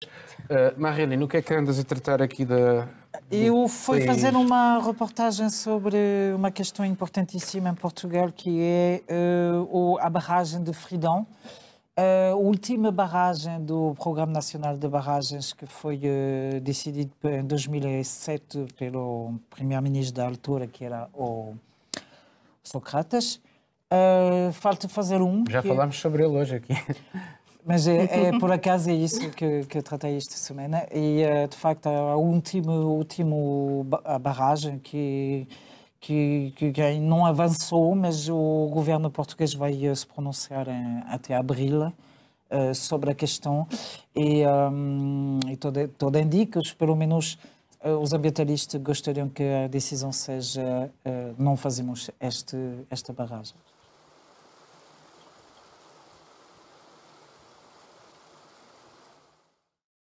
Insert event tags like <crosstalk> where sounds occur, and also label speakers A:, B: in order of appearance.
A: Uh, eh, Marilene, o que é que andas a tratar aqui da. Eu fui fazer
B: uma reportagem sobre uma questão importantíssima em Portugal, que é uh, a barragem de Fridão. Uh, eh, a última barragem do Programa Nacional de Barragens, que foi uh, decidido em 2007 pelo primeiro-ministro da altura, que era o Sócrates. Uh, falta fazer um. Já que... falámos sobre ele hoje aqui. <laughs> Mas é, é, <laughs> por acaso é isso que, que eu tratei esta semana e eh, de facto a última, a barragem que, que, que, não avançou, mas o governo português vai se pronunciar em, eh, até abril uh, eh, sobre a questão e, um, ehm, e todo, todo indica, pelo menos uh, os ambientalistas gostariam que a decisão seja uh, não fazemos este, esta barragem.